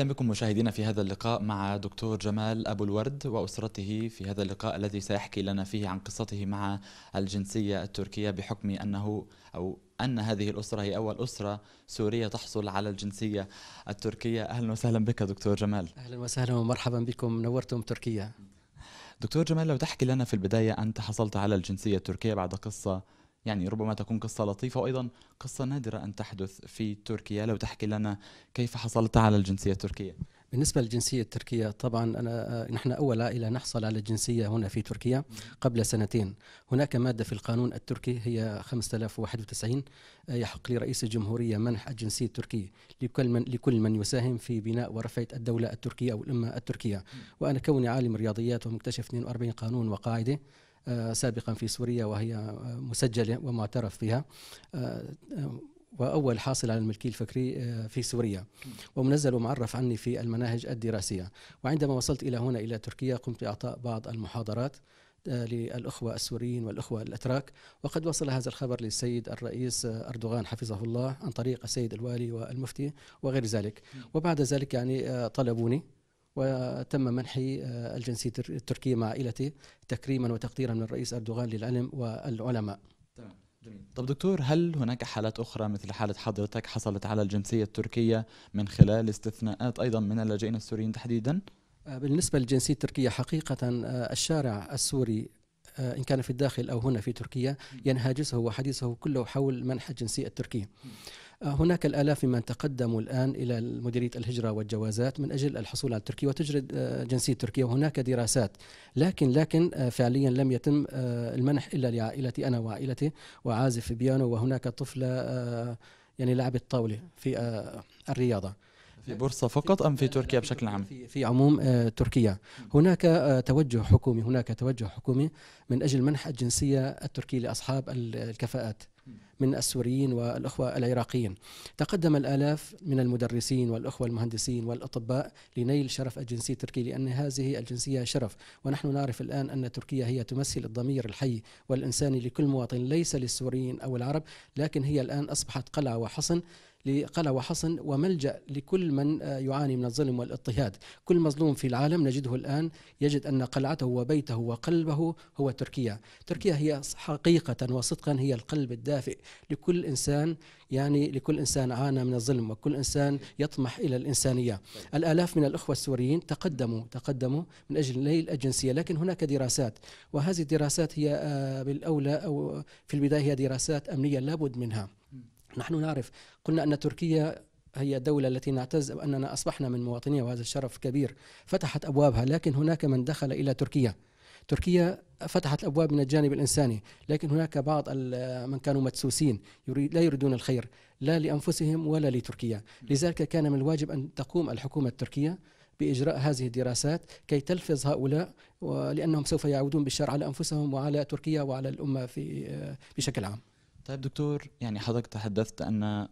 اهلا بكم مشاهدينا في هذا اللقاء مع دكتور جمال ابو الورد واسرته في هذا اللقاء الذي سيحكي لنا فيه عن قصته مع الجنسيه التركيه بحكم انه او ان هذه الاسره هي اول اسره سوريه تحصل على الجنسيه التركيه اهلا وسهلا بك دكتور جمال اهلا وسهلا ومرحبا بكم نورتم تركيا دكتور جمال لو تحكي لنا في البدايه انت حصلت على الجنسيه التركيه بعد قصه يعني ربما تكون قصة لطيفة وأيضا قصة نادرة أن تحدث في تركيا لو تحكي لنا كيف حصلت على الجنسية التركية بالنسبة للجنسية التركية طبعا أنا آه، نحن أول عائلة نحصل على الجنسية هنا في تركيا قبل سنتين هناك مادة في القانون التركي هي 5091 آه، يحق لرئيس الجمهورية منح الجنسية التركية لكل من, لكل من يساهم في بناء ورفعة الدولة التركية أو الأمة التركية وأنا كوني عالم رياضيات ومكتشف 42 قانون وقاعدة آه، سابقا في سوريا وهي مسجلة ومعترف فيها آه، آه، وأول حاصل على الملكية الفكري في سوريا ومنزل ومعرف عني في المناهج الدراسية وعندما وصلت إلى هنا إلى تركيا قمت بإعطاء بعض المحاضرات للأخوة السوريين والأخوة الأتراك وقد وصل هذا الخبر للسيد الرئيس أردوغان حفظه الله عن طريق السيد الوالي والمفتي وغير ذلك وبعد ذلك يعني طلبوني وتم منحي آه، الجنسية التركية مع عائلته تكريما وتقديرا من الرئيس أردوغان للعلم والعلماء تمام جميل. طب دكتور هل هناك حالات أخرى مثل حالة حضرتك حصلت على الجنسية التركية من خلال استثناءات أيضا من اللاجئين السوريين تحديدا؟ آه، بالنسبة للجنسية التركية حقيقة آه، الشارع السوري إن كان في الداخل أو هنا في تركيا ينهاجسه وحديثه كله حول منح الجنسية التركية هناك الآلاف ممن تقدموا الآن إلى مديرية الهجرة والجوازات من أجل الحصول على تركيا وتجرد آه، جنسية تركيا وهناك دراسات لكن لكن آه، فعليا لم يتم آه، المنح إلا لعائلتي أنا وعائلتي وعازف بيانو وهناك طفلة يعني لعبت طاولة في الرياضة في بورصة فقط أم في تركيا بشكل عام؟ في عموم تركيا هناك توجه حكومي هناك توجه حكومي من أجل منح الجنسية التركية لأصحاب الكفاءات من السوريين والأخوة العراقيين تقدم الآلاف من المدرسين والأخوة المهندسين والأطباء لنيل شرف الجنسية التركية لأن هذه الجنسية شرف ونحن نعرف الآن أن تركيا هي تمثل الضمير الحي والإنساني لكل مواطن ليس للسوريين أو العرب لكن هي الآن أصبحت قلعة وحصن لقلع وحصن وملجأ لكل من آه، يعاني من الظلم والاضطهاد كل مظلوم في العالم نجده الآن يجد أن قلعته وبيته وقلبه هو تركيا تركيا هي حقيقة وصدقا هي القلب الدافئ لكل إنسان يعني لكل إنسان عانى من الظلم وكل إنسان يطمح إلى الإنسانية الآلاف من الأخوة السوريين تقدموا تقدموا من أجل نيل الجنسية لكن هناك دراسات وهذه الدراسات هي آه، بالأولى أو في البداية هي دراسات أمنية لابد منها نحن نعرف قلنا أن تركيا هي الدولة التي نعتز أننا أصبحنا من مواطنيها وهذا الشرف كبير فتحت أبوابها لكن هناك من دخل إلى تركيا تركيا فتحت الابواب من الجانب الانساني، لكن هناك بعض من كانوا مدسوسين لا يريدون الخير لا لانفسهم ولا لتركيا، لذلك كان من الواجب ان تقوم الحكومه التركيه باجراء هذه الدراسات كي تلفظ هؤلاء لانهم سوف يعودون بالشر على انفسهم وعلى تركيا وعلى الامه في بشكل عام. طيب دكتور يعني حضرتك تحدثت أن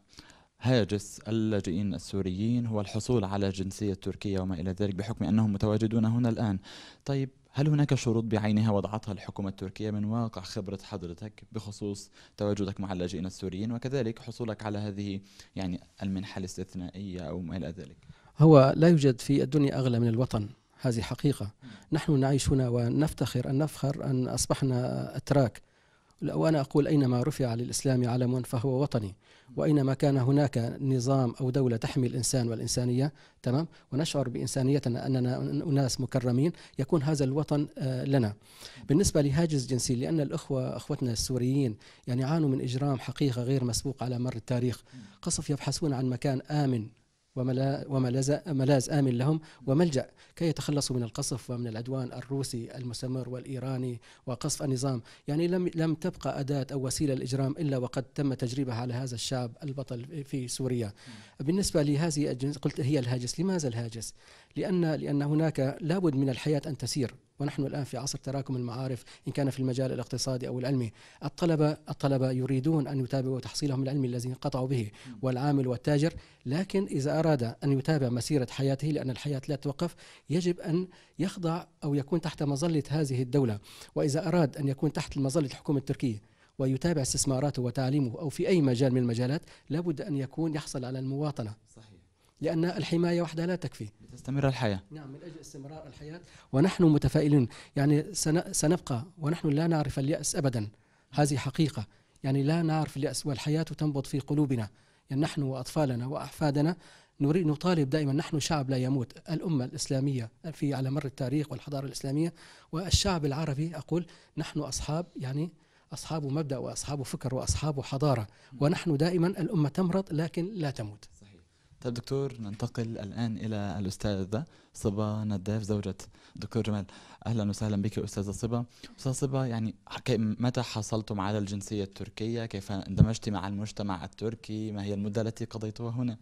هاجس اللاجئين السوريين هو الحصول على الجنسية التركية وما إلى ذلك بحكم أنهم متواجدون هنا الآن طيب هل هناك شروط بعينها وضعتها الحكومة التركية من واقع خبرة حضرتك بخصوص تواجدك مع اللاجئين السوريين وكذلك حصولك على هذه يعني المنحة الاستثنائية أو ما إلى ذلك هو لا يوجد في الدنيا أغلى من الوطن هذه حقيقة نحن نعيش هنا ونفتخر أن نفخر أن أصبحنا أتراك وأنا أقول أينما رفع للإسلام علم فهو وطني وأينما كان هناك نظام أو دولة تحمي الإنسان والإنسانية تمام ونشعر بإنسانيتنا أننا أناس مكرمين يكون هذا الوطن آه، لنا بالنسبة لهاجس جنسي لأن الأخوة أخوتنا السوريين يعني عانوا من إجرام حقيقة غير مسبوق على مر التاريخ قصف يبحثون عن مكان آمن وملاذ آمن لهم وملجأ كي يتخلصوا من القصف ومن العدوان الروسي المستمر والإيراني وقصف النظام يعني لم, لم تبقى أداة أو وسيلة الإجرام إلا وقد تم تجريبها على هذا الشعب البطل في سوريا بالنسبة لهذه قلت هي الهاجس لماذا الهاجس؟ لأن, لأن هناك لابد من الحياة أن تسير ونحن الآن في عصر تراكم المعارف إن كان في المجال الاقتصادي أو العلمي الطلبة الطلبة يريدون أن يتابعوا تحصيلهم العلمي الذي انقطعوا به والعامل والتاجر لكن إذا أراد أن يتابع مسيرة حياته لأن الحياة لا توقف يجب أن يخضع أو يكون تحت مظلة هذه الدولة وإذا أراد أن يكون تحت مظلة الحكومة التركية ويتابع استثماراته وتعليمه أو في أي مجال من المجالات لابد أن يكون يحصل على المواطنة صحيح. لأن الحماية وحدها لا تكفي تستمر الحياة نعم من أجل استمرار الحياة ونحن متفائلون يعني سنبقى ونحن لا نعرف اليأس أبدا هذه حقيقة يعني لا نعرف اليأس والحياة تنبض في قلوبنا يعني نحن وأطفالنا وأحفادنا نريد نطالب دائما نحن شعب لا يموت الأمة الإسلامية في على مر التاريخ والحضارة الإسلامية والشعب العربي أقول نحن أصحاب يعني أصحاب مبدأ وأصحاب فكر وأصحاب حضارة ونحن دائما الأمة تمرض لكن لا تموت طيب دكتور ننتقل الآن إلى الأستاذة صبا نداف زوجة دكتور جمال أهلا وسهلا بك أستاذة صبا أستاذة صبا يعني متى حصلتم على الجنسية التركية كيف اندمجت مع المجتمع التركي ما هي المدة التي قضيتها هنا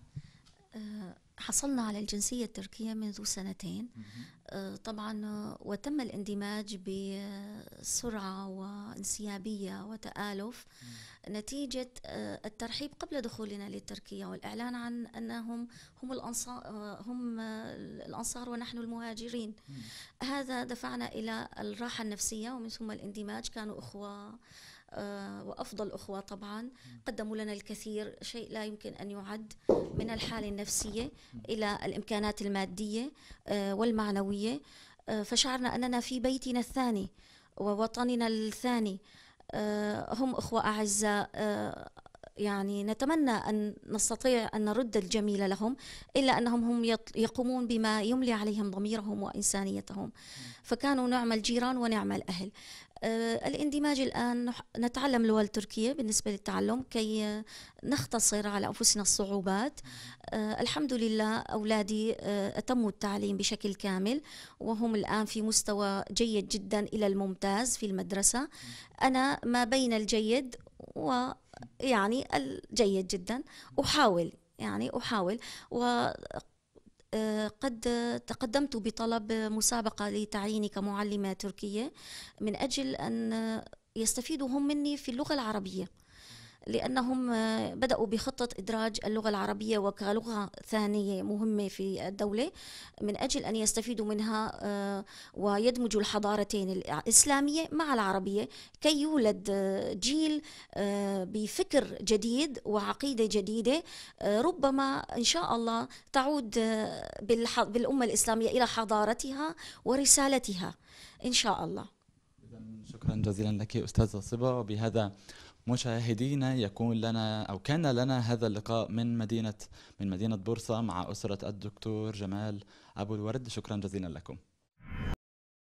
آه، حصلنا على الجنسية التركية منذ سنتين آه، طبعا آه، وتم الاندماج بسرعة وانسيابية وتآلف نتيجة آه، الترحيب قبل دخولنا لتركيا والإعلان عن أنهم هم الأنصار, هم الأنصار ونحن المهاجرين هذا دفعنا إلى الراحة النفسية ومن ثم الاندماج كانوا أخوة آه، وافضل اخوه طبعا قدموا لنا الكثير شيء لا يمكن ان يعد من الحاله النفسيه الى الامكانات الماديه آه، والمعنويه آه، فشعرنا اننا في بيتنا الثاني ووطننا الثاني هم اخوه اعزاء يعني نتمنى أن نستطيع أن نرد الجميل لهم إلا أنهم هم يقومون بما يملي عليهم ضميرهم وإنسانيتهم فكانوا نعم الجيران ونعم الأهل آه، الاندماج الآن نتعلم اللغة التركية بالنسبة للتعلم كي آه، نختصر على أنفسنا الصعوبات آه، الحمد لله أولادي أتموا التعليم بشكل كامل وهم الآن في مستوى جيد جدا إلى الممتاز في المدرسة أنا ما بين الجيد و يعني الجيد جدا أحاول يعني أحاول و قد تقدمت بطلب مسابقة لتعييني كمعلمة تركية من أجل أن يستفيدوا هم مني في اللغة العربية لأنهم آه، بدأوا بخطة إدراج اللغة العربية وكلغة ثانية مهمة في الدولة من أجل أن يستفيدوا منها آه، ويدمجوا الحضارتين الإسلامية مع العربية كي يولد آه، جيل بفكر جديد وعقيدة جديدة ربما إن شاء الله تعود بالأمة الإسلامية إلى حضارتها ورسالتها إن شاء الله شكرا جزيلا لك أستاذة صبا بهذا مشاهدينا يكون لنا او كان لنا هذا اللقاء من مدينه من مدينه بورصه مع اسره الدكتور جمال ابو الورد شكرا جزيلا لكم